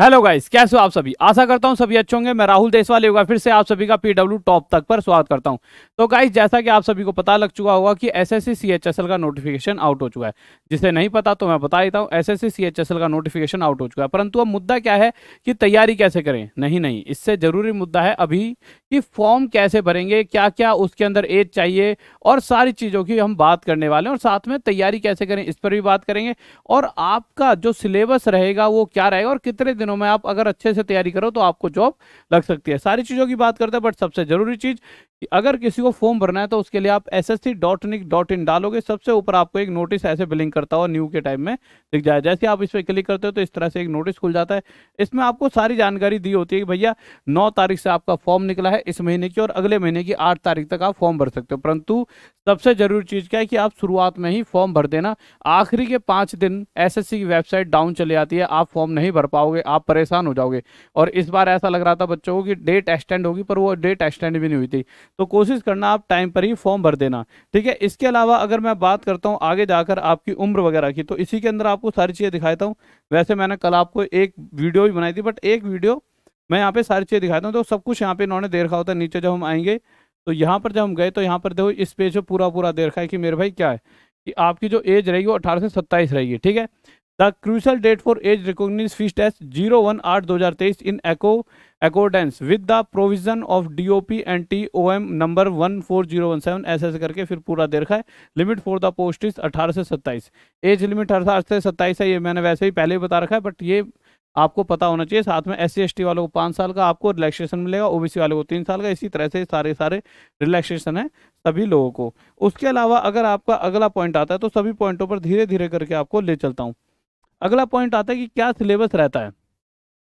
hello guys कैसे हो आप सभी आशा करता हूं सभी अच्छे होंगे मैं राहुल देसवाल होगा फिर से आप सभी का पीडब्ल्यू टॉप तक पर स्वागत करता हूं तो गाइस जैसा कि आप सभी को पता लग चुका होगा कि एसएससी सीएचएसएल का नोटिफिकेशन आउट हो चुका है जिसे नहीं पता तो मैं बता देता हूं एसएससी सीएचएसएल का नोटिफिकेशन आउट हो चुका है परंतु अब मुद्दा क्या है कि तैयारी कैसे करें नहीं नहीं इससे जरूरी मुद्दा है अभी कि फॉर्म कैसे भरेंगे क्या क्या उसके अंदर एज चाहिए और सारी चीज़ों की हम बात करने वाले हैं और साथ में तैयारी कैसे करें इस पर भी बात करेंगे और आपका जो सिलेबस रहेगा वो क्या रहेगा और कितने दिनों दिनों में आप अगर अच्छे से तैयारी करो तो आपको जॉब लग सकती है सारी चीज़ों की बात करते हैं बट सबसे ज़रूरी चीज़ कि अगर किसी को फॉर्म भरना है तो उसके लिए आप S S C dot NIC dot in डालोगे सबसे ऊपर आपको एक नोटिस ऐसे बिलिंग करता हो न्यू के टाइम में दिख जाए जैसे आप इस पर क्लिक करते हो तो इस तरह से एक नोटिस खुल जाता है इसमें आपको सारी जानकारी दी होती है कि भैया नौ तारीख से आपका फॉर्म निकला है इस महीने की और अगले महीने की आठ तारीख तक आप फॉर्म भर सकते हो परंतु सबसे जरूरी चीज़ क्या है कि आप शुरुआत में ही फॉर्म भर देना आखिरी के पाँच दिन एस की वेबसाइट डाउन चली जाती है आप फॉर्म नहीं भर पाओगे आप आप परेशान हो जाओगे और इस बार ऐसा लग रहा था बच्चों को कि डेट एक्सटेंड होगी पर वो डेट एक्सटेंड भी नहीं हुई थी तो कोशिश करना आप टाइम पर ही फॉर्म भर देना ठीक है इसके अलावा अगर मैं बात करता हूँ आगे जाकर आपकी उम्र वगैरह की तो इसी के अंदर आपको सारी चीज़ें दिखाता हूँ वैसे मैंने कल आपको एक वीडियो भी बनाई थी बट एक वीडियो मैं यहाँ पे सारी चीज़ें दिखाता हूँ तो सब कुछ यहाँ पे इन्होंने दे रखा होता है नीचे जब हम आएंगे तो यहाँ पर जब हम गए तो यहाँ पर देखो इस पेज पे पूरा पूरा दे रखा है कि मेरे भाई क्या है कि आपकी जो एज रहेगी वो अठारह से सत्ताईस रहेगी ठीक है the crucial date for age recognize fixed age zero one आठ दो हजार तेईस इन एको accordance with the provision of D O P and T O M number one four zero one seven ऐसे ऐसे करके फिर पूरा दे रखा है limit for the post is अठारह से सत्ताईस एज लिमिट अठारह से सत्ताईस है ये मैंने वैसे ही पहले ही बता रखा है बट ये आपको पता होना चाहिए साथ में एस सी वालों को पाँच साल का आपको रिलैक्सेशन मिलेगा ओबीसी वालों को तीन साल का इसी तरह से सारे सारे रिलैक्सेशन है सभी लोगों को उसके अलावा अगर आपका अगला पॉइंट आता है तो सभी पॉइंटों पर धीरे धीरे करके आपको ले चलता हूँ अगला पॉइंट आता है कि क्या सिलेबस रहता है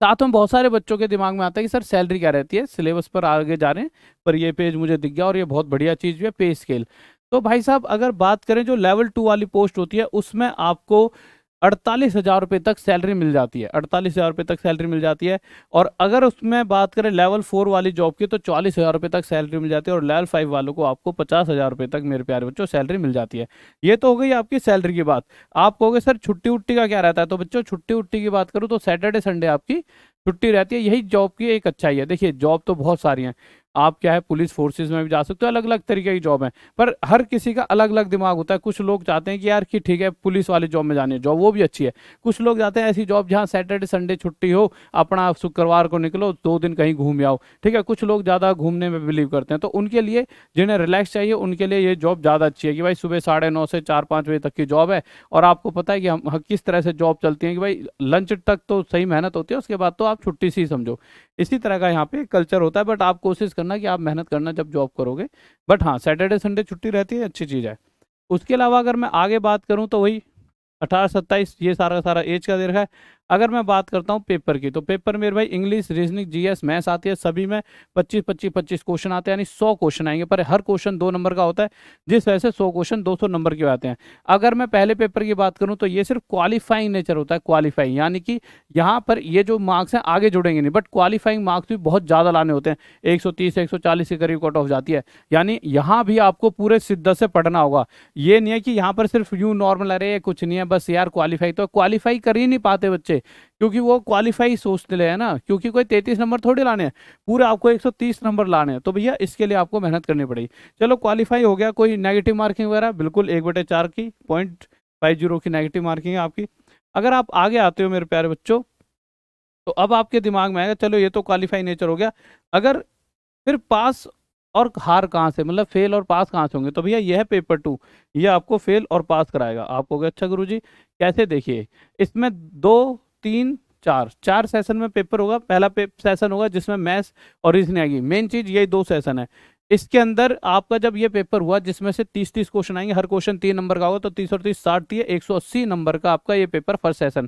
साथ में बहुत सारे बच्चों के दिमाग में आता है कि सर सैलरी क्या रहती है सिलेबस पर आगे जा रहे हैं पर ये पेज मुझे दिख गया और ये बहुत बढ़िया चीज़ भी है पे स्केल तो भाई साहब अगर बात करें जो लेवल टू वाली पोस्ट होती है उसमें आपको अड़तालीस हज़ार रुपये तक सैलरी मिल जाती है अड़तालीस हज़ार रुपये तक सैलरी मिल जाती है और अगर उसमें बात करें लेवल फोर वाली जॉब की तो चालीस हज़ार रुपये तक सैलरी मिल जाती है और लेवल फाइव वालों को आपको पचास हज़ार रुपये तक मेरे प्यारे बच्चों सैलरी मिल जाती है ये तो हो गई आपकी सैलरी की बात आप कहोगे सर छुट्टी उट्टी का क्या रहता है तो बच्चों छुट्टी उट्टी की बात करूँ तो सैटरडे संडे आपकी छुट्टी रहती है यही जॉब की एक अच्छाई है देखिए जॉब तो बहुत सारी हैं आप क्या है पुलिस फोर्सेज में भी जा सकते हो अलग अलग तरीके की जॉब है पर हर किसी का अलग अलग दिमाग होता है कुछ लोग चाहते हैं कि यार कि ठीक है पुलिस वाली जॉब में जानी है जॉब वो भी अच्छी है कुछ लोग जाते हैं ऐसी जॉब जहाँ सैटरडे संडे छुट्टी हो अपना शुक्रवार को निकलो दो दिन कहीं घूम आओ ठीक है कुछ लोग ज़्यादा घूमने में बिलीव करते हैं तो उनके लिए जिन्हें रिलैक्स चाहिए उनके लिए ये जॉब ज़्यादा अच्छी है कि भाई सुबह साढ़े नौ से चार पाँच बजे तक की जॉब है और आपको पता है कि हम हाँ, किस तरह से जॉब चलती है कि भाई लंच तक तो सही मेहनत होती है उसके बाद तो आप छुट्टी सी समझो इसी तरह का यहाँ पे कल्चर होता है बट आप कोशिश करना करना कि आप मेहनत करना जब जॉब करोगे बट हाँ सैटरडे संडे छुट्टी रहती है अच्छी चीज़ है उसके अलावा अगर मैं आगे बात करूँ तो वही अठारह सत्ताईस ये सारा सारा एज का दे रखा है अगर मैं बात करता हूँ पेपर की तो पेपर मेरे भाई इंग्लिश रीजनिंग जीएस मैथ्स आती है सभी में पच्चीस पच्चीस पच्चीस क्वेश्चन आते हैं यानी सौ क्वेश्चन आएंगे पर हर क्वेश्चन दो नंबर का होता है जिस वजह से सौ क्वेश्चन दो सौ नंबर के आते हैं अगर मैं पहले पेपर की बात करूँ तो ये सिर्फ क्वालिफाइंग नेचर होता है क्वालिफाइंग यानी कि यहाँ पर ये जो मार्क्स हैं आगे जुड़ेंगे नहीं बट क्वालिफाइंग मार्क्स भी बहुत ज़्यादा लाने होते हैं एक सौ तीस एक सौ चालीस के करीब कट ऑफ जाती है यानी यहाँ भी आपको पूरे शिद्दत से पढ़ना होगा ये नहीं है कि यहाँ पर सिर्फ यू नॉर्मल अरे कुछ नहीं है बस यार क्वालिफाई तो क्वालिफाई कर ही नहीं पाते बच्चे क्योंकि वो क्वालिफाई सोचते ले है ना क्योंकि कोई तैतीस नंबर थोड़े लाने हैं पूरे आपको 130 नंबर लाने हैं तो भैया इसके लिए आपको मेहनत करनी पड़ेगी चलो क्वालिफाई हो गया कोई नेगेटिव मार्किंग वगैरह बिल्कुल एक बटे चार की पॉइंट फाइव जीरो की नेगेटिव मार्किंग है आपकी अगर आप आगे आते हो मेरे प्यारे बच्चों तो अब आपके दिमाग में आएगा चलो ये तो क्वालिफाई नेचर हो गया अगर फिर पास और हार कहाँ से मतलब फेल और पास कहाँ से होंगे तो भैया यह पेपर टू ये आपको फेल और पास कराएगा आपको अच्छा गुरु जी कैसे देखिए इसमें दो तीन चार चार सेशन में पेपर होगा पहला सेशन होगा जिसमें मैथ्स और रीजनिंग आएगी मेन चीज यही दो सेशन है इसके अंदर आपका जब ये पेपर हुआ जिसमें से 30 30 क्वेश्चन आएंगे हर क्वेश्चन तीन नंबर का होगा तो तीस और तीस साठ दिए 180 नंबर का आपका ये paper first session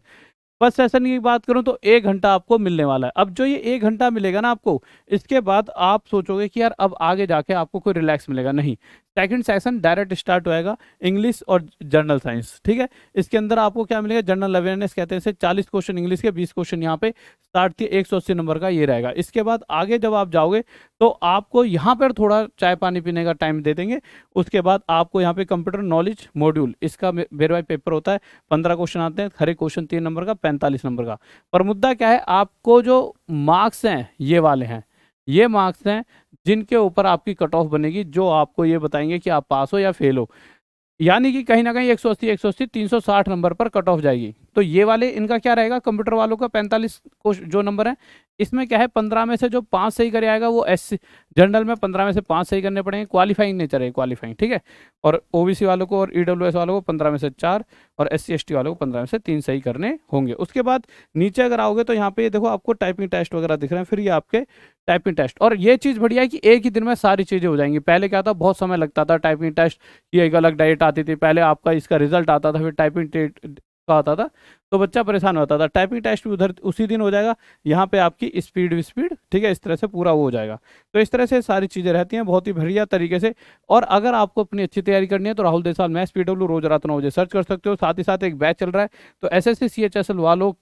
first session की बात करूं तो एक घंटा आपको मिलने वाला है अब जो ये एक घंटा मिलेगा ना आपको इसके बाद आप सोचोगे कि यार अब आगे जाके आपको कोई रिलैक्स मिलेगा नहीं सेकंड सेशन डायरेक्ट स्टार्ट होएगा इंग्लिश और जनरल साइंस ठीक है इसके अंदर आपको क्या मिलेगा जनरल अवेयरनेस कहते हैं चालीस क्वेश्चन इंग्लिश के बीस क्वेश्चन यहाँ पे स्टार्ट थी एक नंबर का ये रहेगा इसके बाद आगे जब आप जाओगे तो आपको यहाँ पर थोड़ा चाय पानी पीने का टाइम दे देंगे उसके बाद आपको यहाँ पे कंप्यूटर नॉलेज मॉड्यूल इसका वेरीवाई पेपर होता है पंद्रह क्वेश्चन आते हैं हरे क्वेश्चन तीन नंबर का पैंतालीस नंबर का पर मुद्दा क्या है आपको जो मार्क्स हैं ये वाले हैं ये मार्क्स हैं जिनके ऊपर आपकी कट ऑफ बनेगी जो आपको ये बताएंगे कि आप पास हो या फेल हो यानी कि कहीं ना कहीं एक सौ अस्सी एक सौ अस्सी तीन सौ साठ नंबर पर कट ऑफ जाएगी तो ये वाले इनका क्या रहेगा कंप्यूटर वालों का पैंतालीस जो नंबर है इसमें क्या है पंद्रह में से जो पाँच सही करे आएगा वो एस जनरल में पंद्रह में से पाँच सही करने पड़ेंगे क्वालिफाइंग नेचर है क्वालिफाइंग ठीक है और ओबीसी वालों को और ईडब्ल्यू वालों को पंद्रह में से चार और एस सी वालों को पंद्रह में से तीन सही करने होंगे उसके बाद नीचे अगर आओगे तो यहाँ पे देखो आपको टाइपिंग टेस्ट वगैरह दिख रहे हैं फिर ये आपके टाइपिंग टेस्ट और ये चीज़ बढ़िया है कि एक ही दिन में सारी चीज़ें हो जाएंगी पहले क्या था बहुत समय लगता था टाइपिंग टेस्ट ये एक अलग डेट आती थी पहले आपका इसका रिजल्ट आता था फिर टाइपिंग का होता था तो बच्चा परेशान होता था टाइपिंग टेस्ट भी उधर उसी दिन हो जाएगा यहाँ पे आपकी स्पीड स्पीड ठीक है इस तरह से पूरा वो हो जाएगा तो इस तरह से सारी चीज़ें रहती हैं बहुत ही बढ़िया तरीके से और अगर आपको अपनी अच्छी तैयारी करनी है तो राहुल देसाल मैथ्स पी रोज रात नौ बजे सर्च कर सकते हो साथ ही साथ एक बैच चल रहा है तो S S C H S L वालों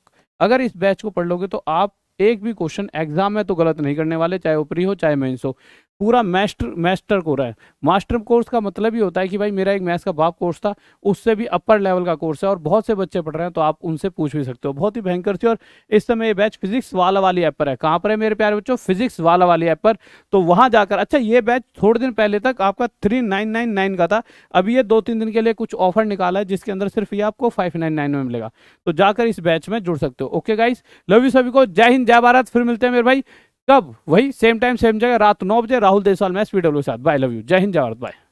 अगर इस बैच को पढ़ लोगे तो आप एक भी क्वेश्चन एग्जाम में तो गलत नहीं करने वाले चाहे ऊपरी हो चाहे मेन्स हो पूरा मैस्टर को रहा है मास्टर कोर्स का मतलब ही होता है कि भाई मेरा एक मैथ्स का बाप कोर्स था उससे भी अपर लेवल का कोर्स है और बहुत से बच्चे पढ़ रहे हैं तो आप उनसे पूछ भी सकते हो बहुत ही भयंकर थी और इस समय ये बैच फिजिक्स वाला वाली ऐप पर है कहाँ पर है मेरे प्यारे बच्चों फिजिक्स वाला वाली ऐप पर तो वहाँ जाकर अच्छा ये बैच थोड़े दिन पहले तक आपका थ्री नाइन नाइन नाइन का था अभी ये दो तीन दिन के लिए कुछ ऑफर निकाला है जिसके अंदर सिर्फ ये आपको फाइव नाइन नाइन में मिलेगा तो जाकर इस बैच में जुड़ सकते हो ओके गाइस लव यू सभी को जय हिंद जय भारत फिर मिलते हैं मेरे भाई कब वही सेम टाइम सेम जगह रात नौ बजे राहुल देसवाल मैच पीडब्ल्यू साथ bye love you Jai Hind जय भारत बाय